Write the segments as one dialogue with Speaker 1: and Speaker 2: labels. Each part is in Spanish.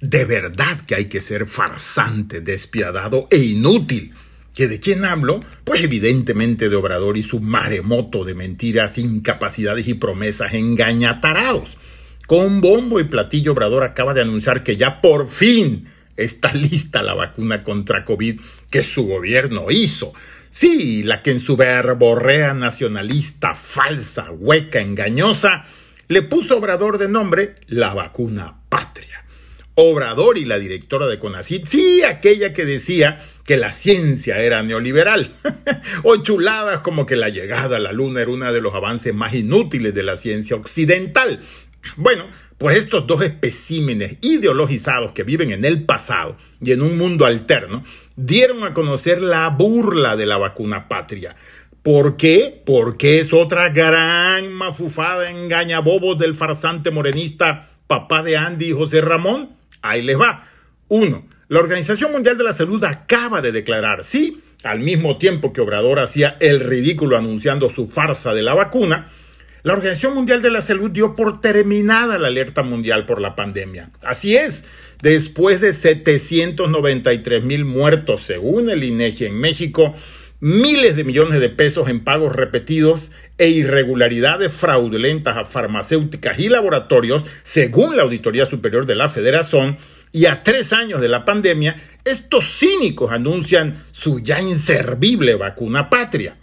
Speaker 1: De verdad que hay que ser farsante, despiadado e inútil. ¿Que de quién hablo? Pues evidentemente de Obrador y su maremoto de mentiras, incapacidades y promesas engañatarados. Con bombo y platillo, Obrador acaba de anunciar que ya por fin está lista la vacuna contra COVID que su gobierno hizo. Sí, la que en su verborrea nacionalista, falsa, hueca, engañosa, le puso Obrador de nombre la vacuna patria. Obrador y la directora de CONACYT, sí, aquella que decía que la ciencia era neoliberal, o chuladas como que la llegada a la luna era uno de los avances más inútiles de la ciencia occidental. Bueno, pues estos dos especímenes ideologizados que viven en el pasado y en un mundo alterno dieron a conocer la burla de la vacuna patria. ¿Por qué? Porque es otra gran mafufada engañabobos del farsante morenista papá de Andy y José Ramón. Ahí les va. Uno, la Organización Mundial de la Salud acaba de declarar, sí, al mismo tiempo que Obrador hacía el ridículo anunciando su farsa de la vacuna, la Organización Mundial de la Salud dio por terminada la alerta mundial por la pandemia. Así es, después de 793 mil muertos, según el INEGI e en México, miles de millones de pesos en pagos repetidos e irregularidades fraudulentas a farmacéuticas y laboratorios, según la Auditoría Superior de la Federación, y a tres años de la pandemia, estos cínicos anuncian su ya inservible vacuna patria.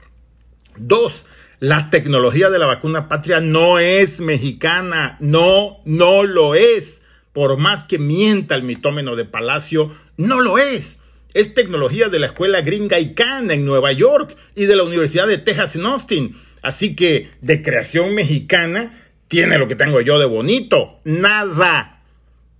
Speaker 1: Dos, la tecnología de la vacuna patria no es mexicana, no, no lo es. Por más que mienta el mitómeno de Palacio, no lo es. Es tecnología de la escuela gringa ICANN en Nueva York y de la Universidad de Texas en Austin. Así que de creación mexicana tiene lo que tengo yo de bonito. Nada.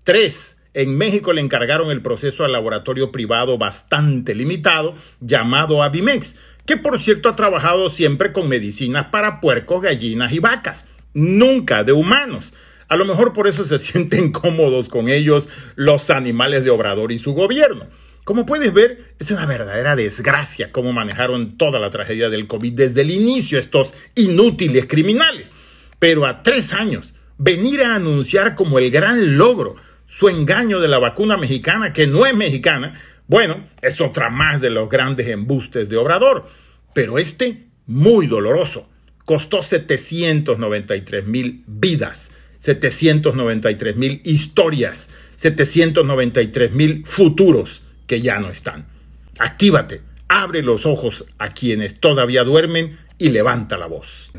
Speaker 1: Tres. En México le encargaron el proceso al laboratorio privado bastante limitado llamado Avimex, que por cierto ha trabajado siempre con medicinas para puercos, gallinas y vacas, nunca de humanos. A lo mejor por eso se sienten cómodos con ellos los animales de Obrador y su gobierno. Como puedes ver, es una verdadera desgracia cómo manejaron toda la tragedia del COVID desde el inicio estos inútiles criminales. Pero a tres años, venir a anunciar como el gran logro su engaño de la vacuna mexicana, que no es mexicana, bueno, es otra más de los grandes embustes de Obrador, pero este muy doloroso. Costó 793 mil vidas, 793 mil historias, 793 mil futuros que ya no están. Actívate, abre los ojos a quienes todavía duermen y levanta la voz.